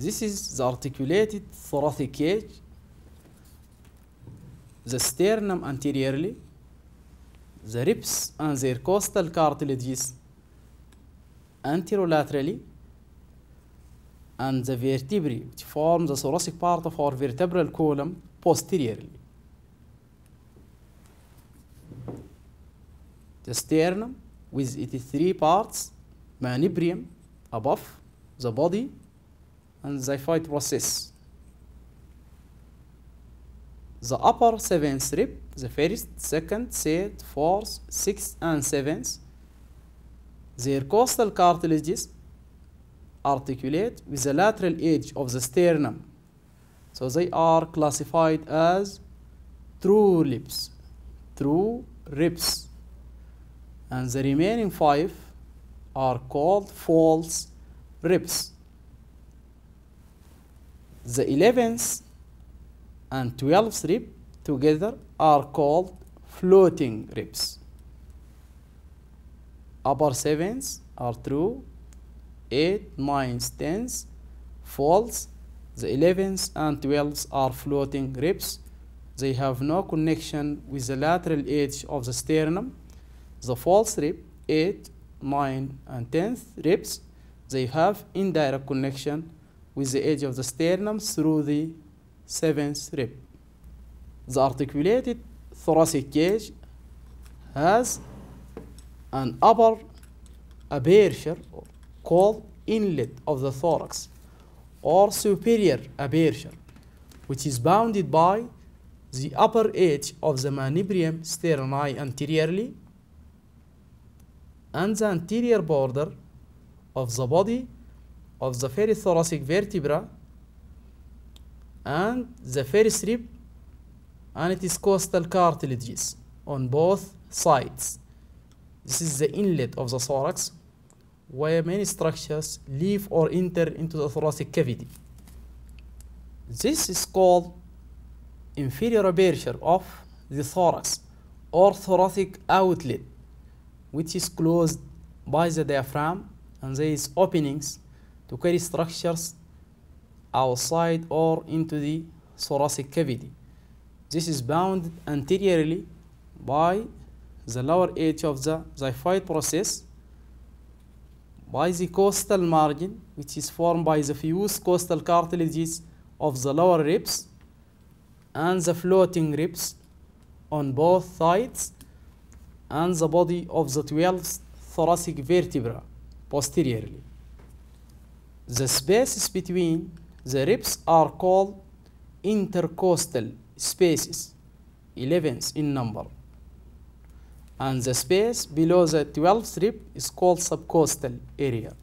This is the articulated thoracic cage, the sternum anteriorly, the ribs and their costal cartilages anterolaterally, and the vertebrae which form the thoracic part of our vertebral column posteriorly. The sternum with its three parts, manubrium above the body and xiphoid process. The upper seven strip, the first, second, third, fourth, sixth, and seventh, their costal cartilages articulate with the lateral edge of the sternum. So they are classified as true lips, true ribs. And the remaining five are called false ribs. The 11th and 12th rib together are called floating ribs. Upper 7s are true, 8, 9th, 10th, false, the eleventh and twelfth are floating ribs. They have no connection with the lateral edge of the sternum. The false rib, 8, 9, and 10th ribs, they have indirect connection with the edge of the sternum through the seventh rib. The articulated thoracic cage has an upper aperture called inlet of the thorax or superior aperture which is bounded by the upper edge of the manubrium sterni anteriorly and the anterior border of the body of the thoracic vertebra and the first rib and it is costal cartilages on both sides. This is the inlet of the thorax where many structures leave or enter into the thoracic cavity. This is called inferior aperture of the thorax or thoracic outlet which is closed by the diaphragm and there is openings to carry structures outside or into the thoracic cavity. This is bound anteriorly by the lower edge of the xiphoid process by the costal margin which is formed by the fused costal cartilages of the lower ribs and the floating ribs on both sides and the body of the 12th thoracic vertebra posteriorly. The spaces between the ribs are called intercostal spaces, 11 in number. And the space below the 12th rib is called subcostal area.